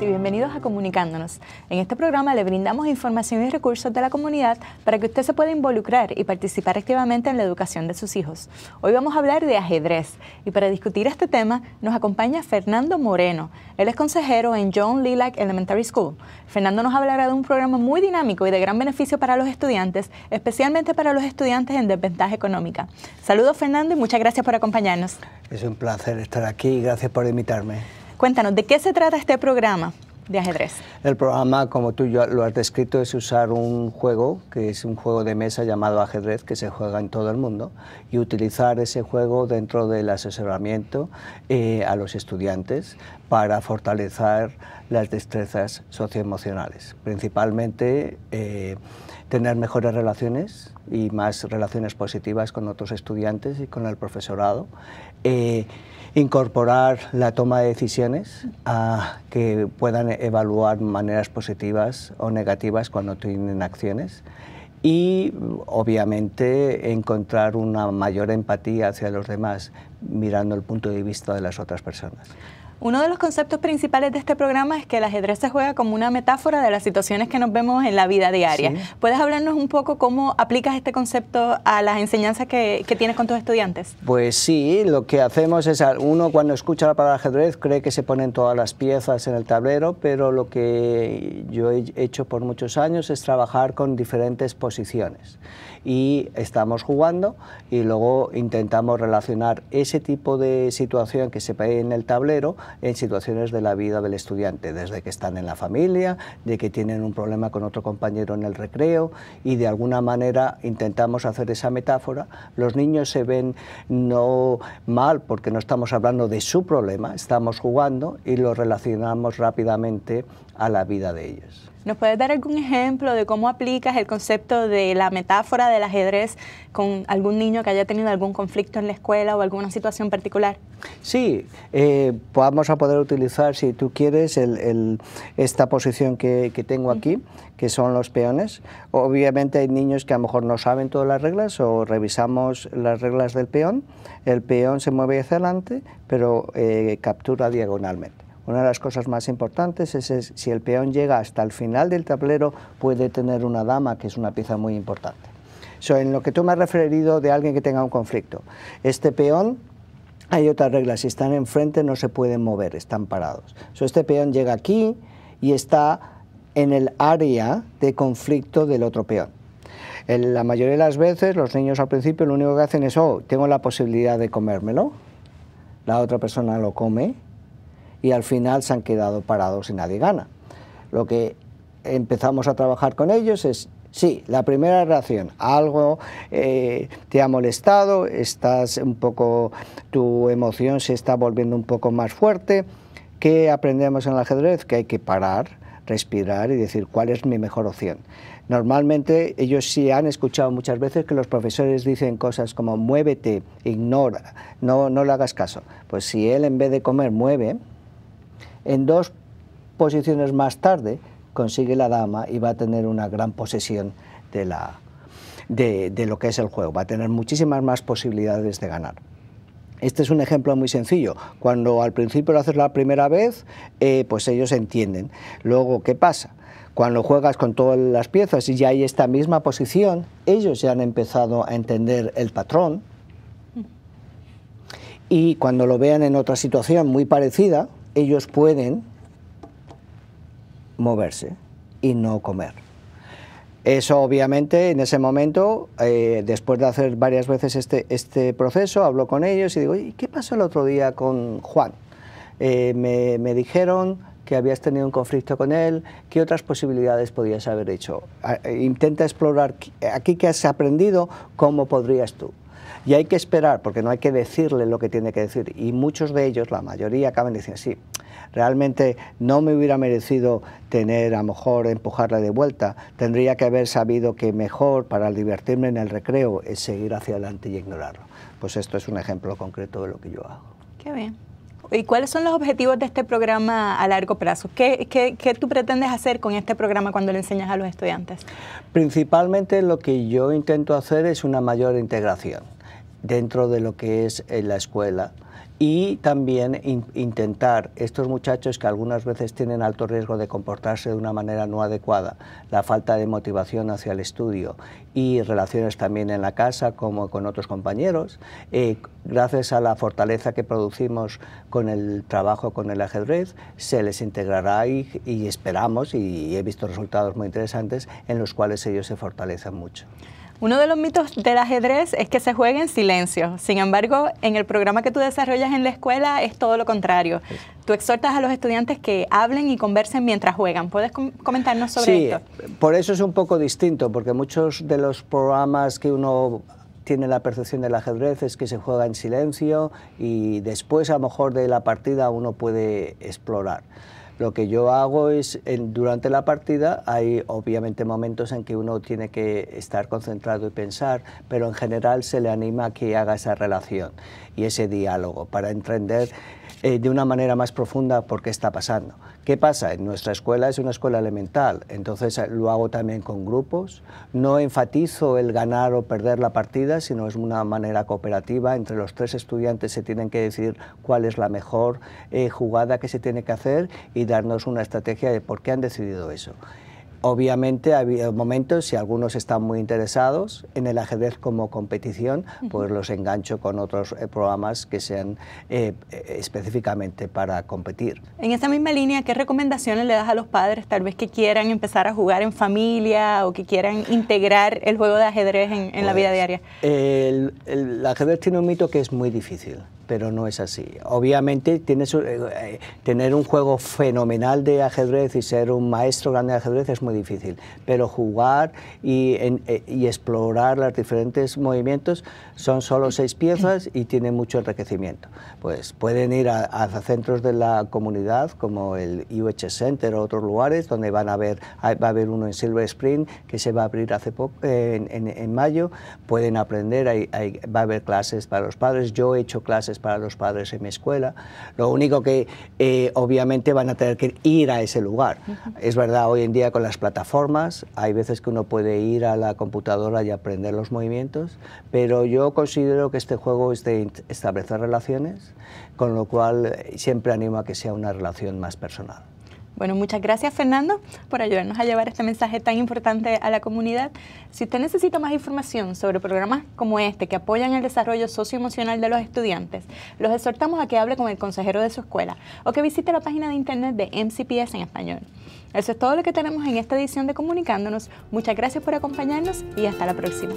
y bienvenidos a Comunicándonos. En este programa le brindamos información y recursos de la comunidad para que usted se pueda involucrar y participar activamente en la educación de sus hijos. Hoy vamos a hablar de ajedrez y para discutir este tema nos acompaña Fernando Moreno. Él es consejero en John Lilac Elementary School. Fernando nos hablará de un programa muy dinámico y de gran beneficio para los estudiantes, especialmente para los estudiantes en desventaja económica. Saludos Fernando y muchas gracias por acompañarnos. Es un placer estar aquí y gracias por invitarme. Cuéntanos, ¿de qué se trata este programa? de ajedrez. El programa, como tú lo has descrito, es usar un juego, que es un juego de mesa llamado ajedrez, que se juega en todo el mundo, y utilizar ese juego dentro del asesoramiento eh, a los estudiantes para fortalecer las destrezas socioemocionales. Principalmente eh, tener mejores relaciones y más relaciones positivas con otros estudiantes y con el profesorado. Eh, incorporar la toma de decisiones a ah, que puedan evaluar maneras positivas o negativas cuando tienen acciones y obviamente encontrar una mayor empatía hacia los demás mirando el punto de vista de las otras personas. Uno de los conceptos principales de este programa es que el ajedrez se juega como una metáfora de las situaciones que nos vemos en la vida diaria. ¿Puedes hablarnos un poco cómo aplicas este concepto a las enseñanzas que, que, tienes con tus estudiantes? Pues sí, lo que hacemos es, uno cuando escucha la palabra ajedrez cree que se ponen todas las piezas en el tablero, pero lo que yo he hecho por muchos años es trabajar con diferentes posiciones y estamos jugando y luego intentamos relacionar ese tipo de situación que se ve en el tablero en situaciones de la vida del estudiante, desde que están en la familia, de que tienen un problema con otro compañero en el recreo y de alguna manera intentamos hacer esa metáfora. Los niños se ven no mal porque no estamos hablando de su problema, estamos jugando y lo relacionamos rápidamente a la vida de ellos. ¿Nos puedes dar algún ejemplo de cómo aplicas el concepto de la metáfora del ajedrez con algún niño que haya tenido algún conflicto en la escuela o alguna situación particular? Sí, eh, vamos a poder utilizar, si tú quieres, esta posición que, tengo aquí, que son los peones. Obviamente hay niños que a lo mejor no saben todas las reglas o revisamos las reglas del peón. El peón se mueve hacia adelante, pero eh, captura diagonalmente. Una de las cosas más importantes es, si el peón llega hasta el final del tablero puede tener una dama, que es una pieza muy importante. en lo que tú me has referido de alguien que tenga un conflicto, este peón hay otra regla, si están enfrente no se pueden mover, están parados. este peón llega aquí y está en el área de conflicto del otro peón. la mayoría de las veces los niños al principio lo único que hacen es, oh, tengo la posibilidad de comérmelo, la otra persona lo come, y al final se han quedado parados y nadie gana. Lo que empezamos a trabajar con ellos es Sí, la primera reacción, algo eh, te ha molestado, estás un poco, tu emoción se está volviendo un poco más fuerte. ¿Qué aprendemos en el ajedrez? Que hay que parar, respirar y decir cuál es mi mejor opción. Normalmente ellos sí han escuchado muchas veces que los profesores dicen cosas como muévete, ignora, no, no le hagas caso. Pues si él en vez de comer mueve, en dos posiciones más tarde consigue la dama y va a tener una gran posesión de, lo que es el juego, va a tener muchísimas más posibilidades de ganar. Este es un ejemplo muy sencillo. Cuando al principio lo haces la primera vez, eh, pues ellos entienden. Luego, ¿qué pasa? Cuando juegas con todas las piezas y ya hay esta misma posición, ellos ya han empezado a entender el patrón. Mm. Y cuando lo vean en otra situación muy parecida, ellos pueden moverse y no comer. Eso obviamente en ese momento, eh, después de hacer varias veces este, este proceso, hablo con ellos y digo, ¿y qué pasó el otro día con Juan? Eh, me, me, dijeron que habías tenido un conflicto con él, ¿qué otras posibilidades podías haber hecho? Ah, eh, intenta explorar aquí qué has aprendido, cómo podrías tú. Y hay que esperar, porque no hay que decirle lo que tiene que decir. Y muchos de ellos, la mayoría, acaban diciendo, sí, realmente no me hubiera merecido tener, a lo mejor, empujarla de vuelta. Tendría que haber sabido que mejor para divertirme en el recreo es seguir hacia adelante y ignorarlo. Pues esto es un ejemplo concreto de lo que yo hago. Qué bien. ¿Y cuáles son los objetivos de este programa a largo plazo? ¿Qué, ¿Qué, qué, tú pretendes hacer con este programa cuando le enseñas a los estudiantes? Principalmente lo que yo intento hacer es una mayor integración dentro de lo que es eh, la escuela y también intentar estos muchachos que algunas veces tienen alto riesgo de comportarse de una manera no adecuada, la falta de motivación hacia el estudio y relaciones también en la casa como con otros compañeros, eh, gracias a la fortaleza que producimos con el trabajo con el ajedrez, se les integrará y, y esperamos, y he visto resultados muy interesantes en los cuales ellos se fortalecen mucho. Uno de los mitos del ajedrez es que se juega en silencio. Sin embargo, en el programa que tú desarrollas en la escuela es todo lo contrario. Tú exhortas a los estudiantes que hablen y conversen mientras juegan. ¿Puedes comentarnos sobre sí, Por eso es un poco distinto, porque muchos de los programas que uno tiene la percepción del ajedrez es que se juega en silencio y después a lo mejor de la partida uno puede explorar. Lo que yo hago es, en, durante la partida hay obviamente momentos en que uno tiene que estar concentrado y pensar, pero en general se le anima a que haga esa relación y ese diálogo para entender eh, de una manera más profunda por qué está pasando. ¿Qué pasa? En nuestra escuela es una escuela elemental, entonces eh, lo hago también con grupos. No enfatizo el ganar o perder la partida, sino es una manera cooperativa. Entre los tres estudiantes se tienen que decidir cuál es la mejor eh, jugada que se tiene que hacer y darnos una estrategia de por qué han decidido eso. Obviamente hay momentos, si algunos están muy interesados en el ajedrez como competición, pues los engancho con otros eh, programas que sean eh, eh, específicamente para competir. En esa misma línea, ¿qué recomendaciones le das a los padres, tal vez que quieran empezar a jugar en familia o que quieran integrar el juego de ajedrez en, la pues, vida diaria? el ajedrez tiene un mito que es muy difícil pero no es así. Obviamente, tienes, eh, eh, tener un juego fenomenal de ajedrez y ser un maestro grande de ajedrez es muy difícil, pero jugar y, eh, explorar los diferentes movimientos son solo seis piezas y tiene mucho enriquecimiento. Pues pueden ir a, centros de la comunidad como el UH Center o otros lugares donde van a ver, va a haber uno en Silver Spring que se va a abrir hace en, mayo, pueden aprender, va a haber clases para los padres, yo he hecho clases para los padres en mi escuela. Lo único que eh, obviamente van a tener que ir a ese lugar. Es verdad, hoy en día con las plataformas hay veces que uno puede ir a la computadora y aprender los movimientos, pero yo considero que este juego es de establecer relaciones, con lo cual eh, siempre animo a que sea una relación más personal. Bueno, muchas gracias Fernando por ayudarnos a llevar este mensaje tan importante a la comunidad. Si usted necesita más información sobre programas como este que apoyan el desarrollo socioemocional de los estudiantes, los exhortamos a que hable con el consejero de su escuela o que visite la página de internet de MCPS en español. Eso es todo lo que tenemos en esta edición de Comunicándonos. Muchas gracias por acompañarnos y hasta la próxima.